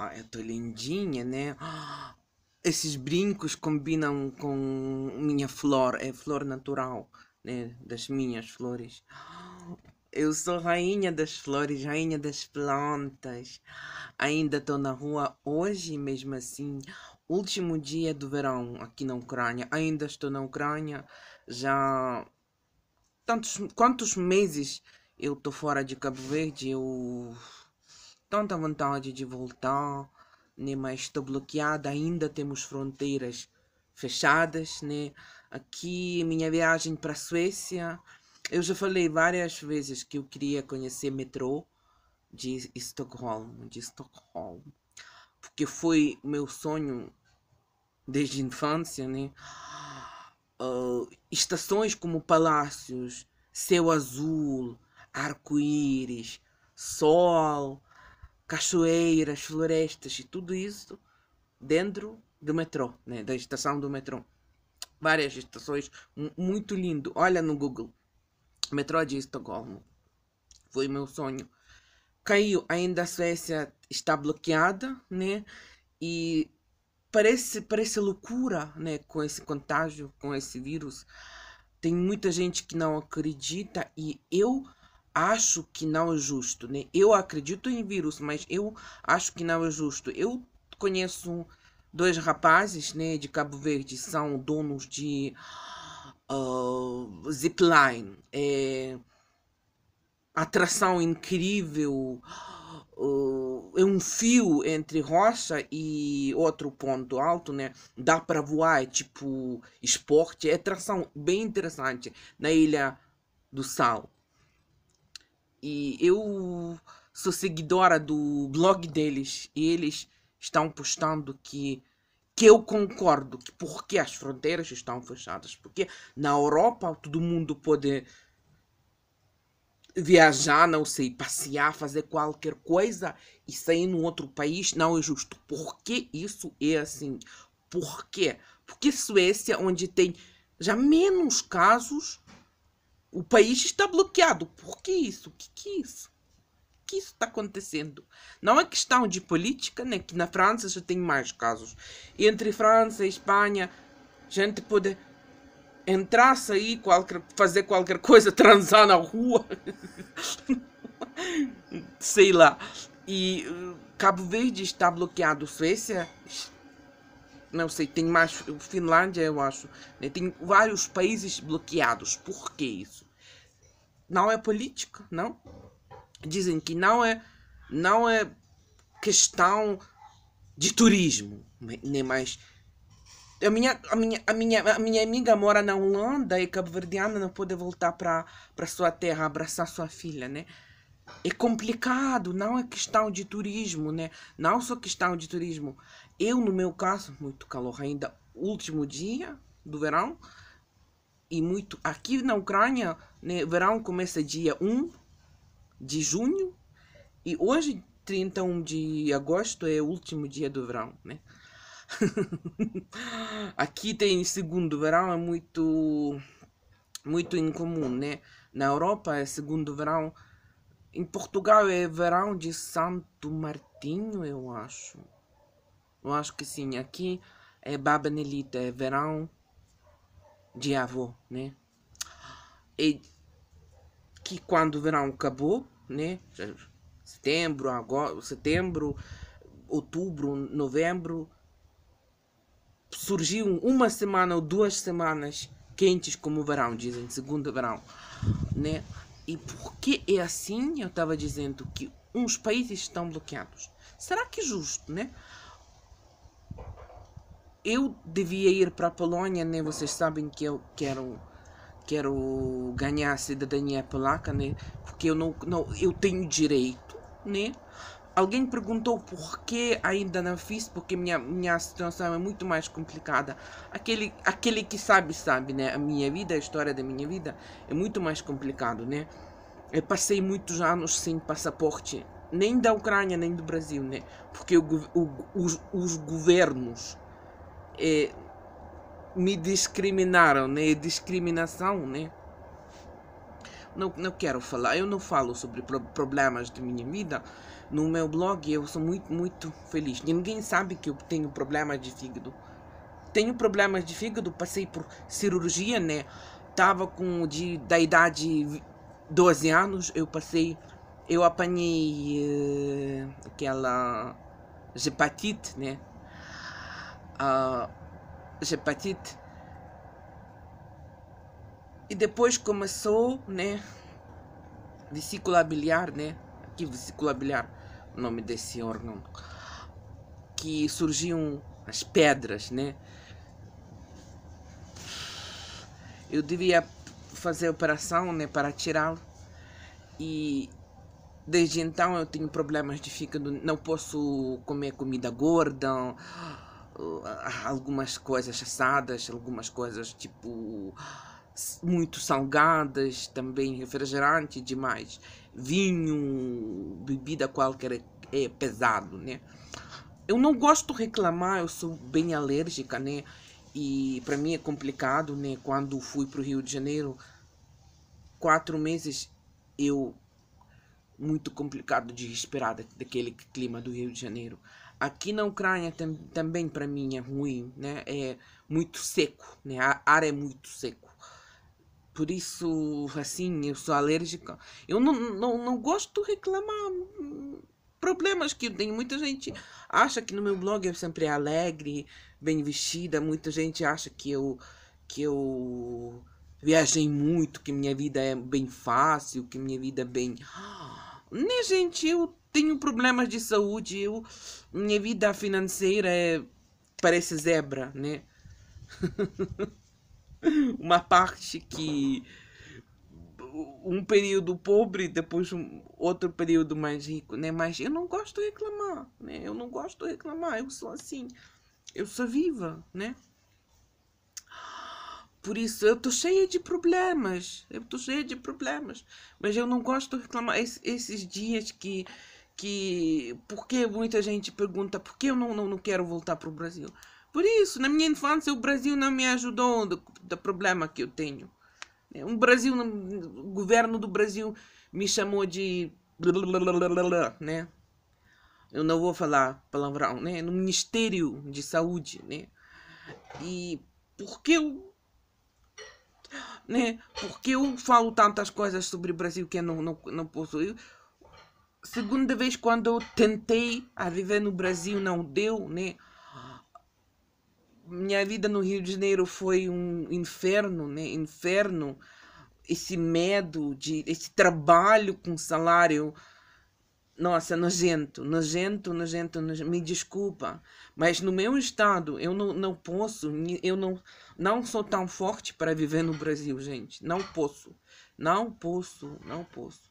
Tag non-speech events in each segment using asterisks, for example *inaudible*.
Ah, eu tô lindinha, né? Ah, esses brincos combinam com minha flor, é flor natural, né? Das minhas flores. Eu sou rainha das flores, rainha das plantas. Ainda tô na rua hoje, mesmo assim. Último dia do verão aqui na Ucrânia. Ainda estou na Ucrânia. Já. Tantos, quantos meses eu tô fora de Cabo Verde? Eu tanta vontade de voltar, né? mas está bloqueada, ainda temos fronteiras fechadas. Né? Aqui, minha viagem para a Suécia, eu já falei várias vezes que eu queria conhecer metrô de Estocolmo, de Estocolmo, porque foi meu sonho desde a infância, né? Uh, estações como palácios, céu azul, arco-íris, sol, cachoeiras, florestas e tudo isso dentro do metrô, né? da estação do metrô. Várias estações, muito lindo. Olha no Google, metrô de Estocolmo. Foi meu sonho. Caiu, ainda a Suécia está bloqueada, né? E parece, parece loucura, né? Com esse contágio, com esse vírus. Tem muita gente que não acredita e eu acho que não é justo, né? Eu acredito em vírus, mas eu acho que não é justo. Eu conheço dois rapazes, né, de Cabo Verde, são donos de uh, zipline, é, atração incrível, uh, é um fio entre rocha e outro ponto alto, né? Dá para voar, é tipo esporte, é atração bem interessante na Ilha do Sal. E eu sou seguidora do blog deles e eles estão postando que que eu concordo que porque as fronteiras estão fechadas, porque na Europa todo mundo pode viajar, não sei, passear, fazer qualquer coisa e sair no outro país não é justo. Por que isso é assim? Por quê? Porque Suécia, onde tem já menos casos, o país está bloqueado. Por que isso? O que, que é isso? O que isso está acontecendo? Não é questão de política, né? Que na França já tem mais casos. Entre França e Espanha, gente pode entrar, sair, qualquer, fazer qualquer coisa, *laughs* transar na rua. Sei lá. E uh, Cabo Verde está bloqueado. Suécia não sei, tem mais. Finlândia, eu acho. Né? Tem vários países bloqueados. Por que isso? Não é política, não? Dizem que não é, não é questão de turismo, nem né, mais. A minha, a, minha, a, minha, a minha amiga mora na Holanda e cabo-verdiana não pode voltar para sua terra abraçar sua filha, né? É complicado, não é questão de turismo, né? Não só questão de turismo. Eu, no meu caso, muito calor ainda, último dia do verão. E muito. Aqui na Ucrânia, né, verão começa dia 1 de junho. E hoje, 31 de agosto, é o último dia do verão, né? *laughs* aqui tem segundo verão, é muito. Muito incomum, né? Na Europa é segundo verão. Em Portugal é verão de Santo Martinho, eu acho. Eu acho que sim. Aqui é Babanelita, é verão de avô, né? E que quando o verão acabou, né? Setembro, agora, setembro, outubro, novembro, surgiu uma semana ou duas semanas quentes como verão, dizem, segundo verão, né? E porque é assim, eu estava dizendo que uns países estão bloqueados. Será que é justo, né? eu devia ir para a Polônia, né? Vocês sabem que eu quero quero ganhar a cidadania polaca, né? Porque eu não, não eu tenho direito, né? Alguém perguntou por que ainda não fiz, porque minha, minha situação é muito mais complicada. Aquele, aquele que sabe, sabe, né? A minha vida, a história da minha vida é muito mais complicado, né? Eu passei muitos anos sem passaporte, nem da Ucrânia, nem do Brasil, né? Porque o, o, os, os governos é, me discriminaram, né? É discriminação, né? Não, não quero falar, eu não falo sobre problemas de minha vida no meu blog. Eu sou muito, muito feliz. Ninguém sabe que eu tenho problemas de fígado. Tenho problemas de fígado, passei por cirurgia, né? Tava com de, da idade 12 anos, eu passei, eu apanhei uh, aquela hepatite, né? a hepatite. E depois começou, né? Vesícula biliar, né? Aqui, vesícula biliar, o nome desse órgão. Que surgiam as pedras, né? Eu devia fazer operação, né? Para tirá-lo. E desde então eu tenho problemas de fígado, não posso comer comida gorda ah, algumas coisas assadas, algumas coisas tipo muito salgadas, também refrigerante demais, vinho, bebida qualquer é, é pesado, né? Eu não gosto de reclamar, eu sou bem alérgica, né? E para mim é complicado, né? Quando fui para o Rio de Janeiro, quatro meses eu muito complicado de respirar daquele clima do Rio de Janeiro. Aqui na Ucrânia tam, também para mim é ruim, né? É muito seco, né? A ar é muito seco. Por isso, assim, eu sou alérgica. Eu não, não, não gosto de reclamar problemas que eu tenho. Muita gente acha que no meu blog eu sempre é alegre, bem vestida. Muita gente acha que eu que eu viajei muito, que minha vida é bem fácil, que minha vida é bem né, gente? Eu tenho problemas de saúde. Eu, minha vida financeira é, parece zebra, né? *laughs* Uma parte que. Um período pobre, depois um outro período mais rico, né? Mas eu não gosto de reclamar, né? Eu não gosto de reclamar, eu sou assim. Eu sou viva, né? Por isso, eu estou cheia de problemas. Eu estou cheia de problemas. Mas eu não gosto de reclamar. Es, esses dias que. que porque muita gente pergunta por que eu não, não, não quero voltar para o Brasil. Por isso, na minha infância, o Brasil não me ajudou do, do problema que eu tenho. o é, Brasil, o governo do Brasil me chamou de. Né? Eu não vou falar palavrão, né? No Ministério de Saúde, né? E porque eu né? Porque eu falo tantas coisas sobre o Brasil que eu não, não, não posso. Eu, segunda vez quando eu tentei a viver no Brasil não deu, né? Minha vida no Rio de Janeiro foi um inferno, né? Inferno. Esse medo de esse trabalho com salário nossa, nojento, nojento, nojento, nojento, me desculpa, mas no meu estado eu não, não posso, eu não, não sou tão forte para viver no Brasil, gente. Não posso, não posso, não posso.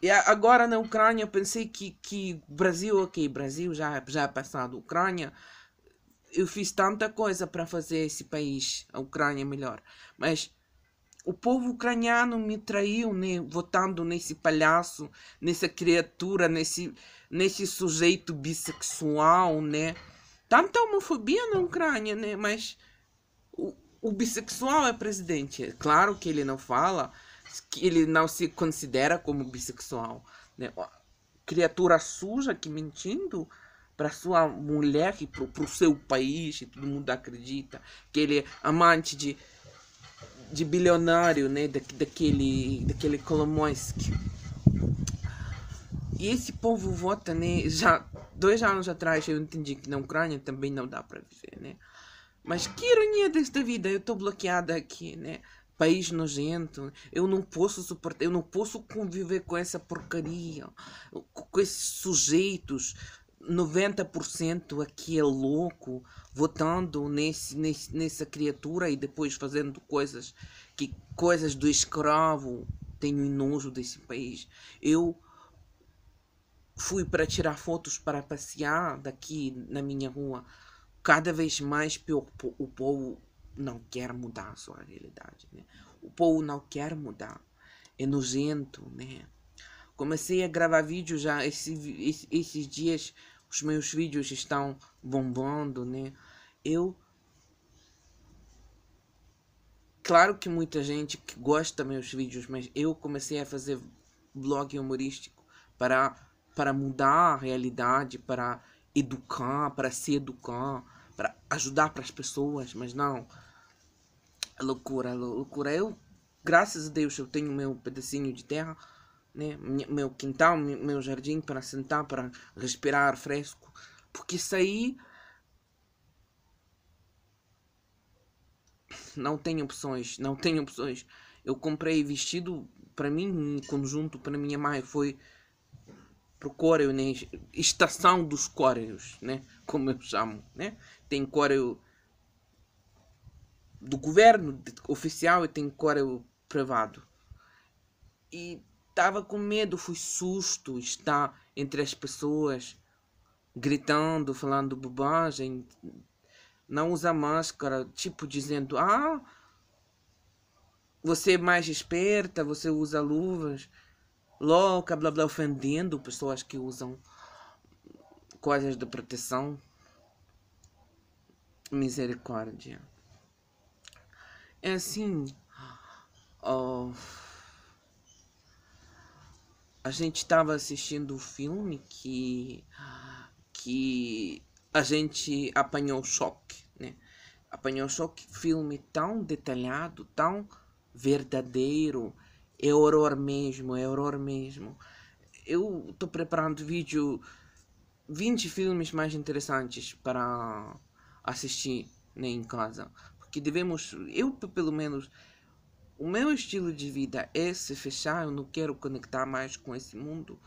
E agora na Ucrânia eu pensei que, que Brasil, ok, Brasil já, já é passado, Ucrânia, eu fiz tanta coisa para fazer esse país, a Ucrânia melhor, mas o povo ucraniano me traiu né, votando nesse palhaço, nessa criatura, nesse, nesse sujeito bissexual, né? Tanta homofobia na Ucrânia, né? Mas o, o bissexual é presidente. É claro que ele não fala, que ele não se considera como bissexual. Né? Criatura suja que mentindo para sua mulher e para o seu país e todo mundo acredita que ele é amante de de bilionário, né, da, daquele, daquele Kolomoisky. E esse povo vota, né, já dois anos atrás eu entendi que na Ucrânia também não dá para viver, né. Mas que ironia desta vida, eu estou bloqueada aqui, né, país nojento, eu não posso suportar, eu não posso conviver com essa porcaria, com esses sujeitos 90% aqui é louco, votando nesse, nesse, nessa criatura e depois fazendo coisas que coisas do escravo. Tenho nojo desse país. Eu fui para tirar fotos para passear daqui na minha rua. Cada vez mais o povo não quer mudar a sua realidade. Né? O povo não quer mudar. É nojento, né? Comecei a gravar vídeo já esse, esse, esses dias os meus vídeos estão bombando, né? Eu Claro que muita gente que gosta meus vídeos, mas eu comecei a fazer blog humorístico para para mudar a realidade, para educar, para se educar, para ajudar para as pessoas, mas não é loucura, é loucura. Eu, graças a Deus, eu tenho meu pedacinho de terra né? meu quintal, meu jardim para sentar, para respirar fresco, porque isso aí não tem opções, não tem opções. Eu comprei vestido para mim, um conjunto para minha mãe foi pro Coreo, né? Estação dos Coreos, né? Como eu chamo, né? Tem Coreo do governo oficial e tem Coreo privado. E estava com medo, fui susto estar entre as pessoas, gritando, falando bobagem, não usa máscara, tipo dizendo, ah, você é mais esperta, você usa luvas, louca, blá blá, ofendendo pessoas que usam coisas de proteção. Misericórdia. É assim. Oh a gente estava assistindo o um filme que que a gente apanhou choque, né? Apanhou choque, filme tão detalhado, tão verdadeiro, é horror mesmo, é horror mesmo. Eu estou preparando vídeo 20 filmes mais interessantes para assistir né, em casa, porque devemos, eu pelo menos o meu estilo de vida é se fechar, eu não quero conectar mais com esse mundo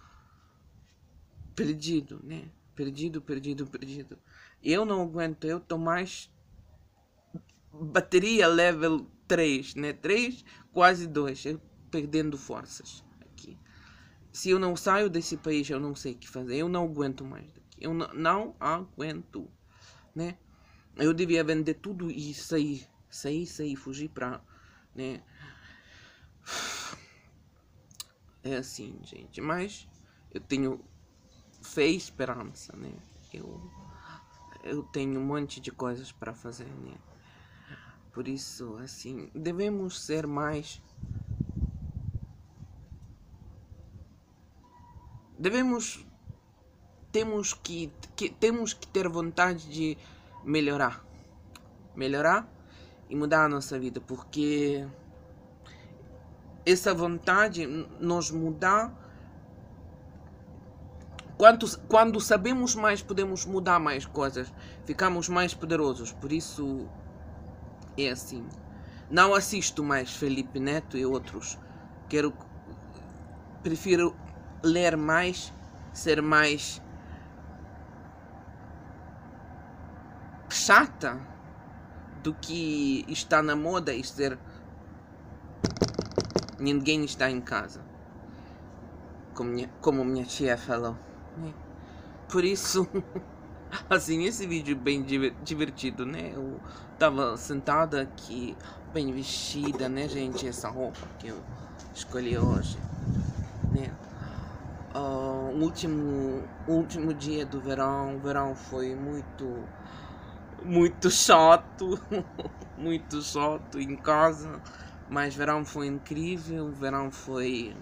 perdido, né? Perdido, perdido, perdido. Eu não aguento, eu tô mais bateria level 3, né? 3, quase 2, eu perdendo forças aqui. Se eu não saio desse país, eu não sei o que fazer, eu não aguento mais daqui. Eu não, não aguento, né? Eu devia vender tudo e sair, sair, sair, fugir para né? É assim, gente. Mas eu tenho fé e esperança, né? Eu, eu tenho um monte de coisas para fazer, né? Por isso, assim, devemos ser mais. Devemos. Temos que, que, temos que ter vontade de melhorar. Melhorar e mudar a nossa vida, porque essa vontade nos mudar. Quando, quando sabemos mais, podemos mudar mais coisas, ficamos mais poderosos. Por isso é assim. Não assisto mais Felipe Neto e outros. Quero, prefiro ler mais, ser mais chata do que está na moda e ser ninguém está em casa. Como minha, como minha tia falou. É. Por isso, *laughs* assim, esse vídeo é bem divertido, né? Eu tava sentada aqui, bem vestida, né, gente? Essa roupa que eu escolhi hoje, né? Uh, último, último dia do verão, o verão foi muito muito chato, *laughs* muito chato em casa, mas verão foi incrível, verão foi.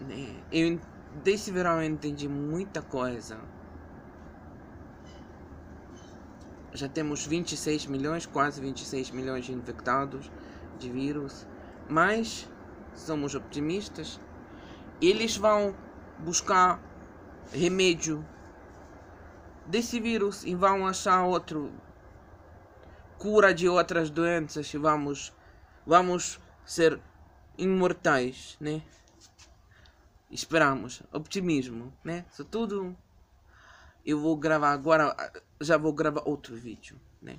Né, eu, desse verão eu entendi muita coisa. Já temos 26 milhões, quase 26 milhões de infectados de vírus, mas somos optimistas. Eles vão buscar remédio desse vírus e vão achar outro cura de outras doenças e vamos vamos ser imortais, né? Esperamos, optimismo, né? Isso tudo eu vou gravar agora, já vou gravar outro vídeo, né?